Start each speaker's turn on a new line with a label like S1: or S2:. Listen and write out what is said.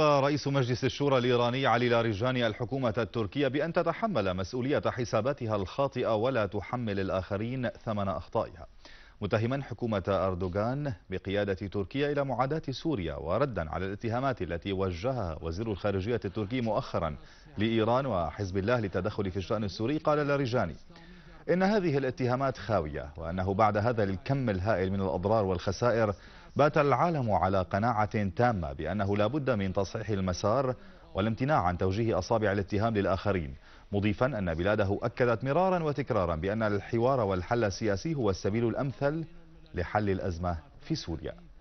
S1: رئيس مجلس الشورى الإيراني علي لاريجاني الحكومة التركية بأن تتحمل مسؤولية حساباتها الخاطئة ولا تحمل الآخرين ثمن أخطائها متهما حكومة أردوغان بقيادة تركيا إلى معاداة سوريا وردا على الاتهامات التي وجهها وزير الخارجية التركي مؤخرا لإيران وحزب الله للتدخل في الشأن السوري قال لاريجاني إن هذه الاتهامات خاوية وأنه بعد هذا الكم الهائل من الأضرار والخسائر بات العالم على قناعة تامة بأنه لا بد من تصحيح المسار والامتناع عن توجيه أصابع الاتهام للآخرين مضيفا أن بلاده أكدت مرارا وتكرارا بأن الحوار والحل السياسي هو السبيل الأمثل لحل الأزمة في سوريا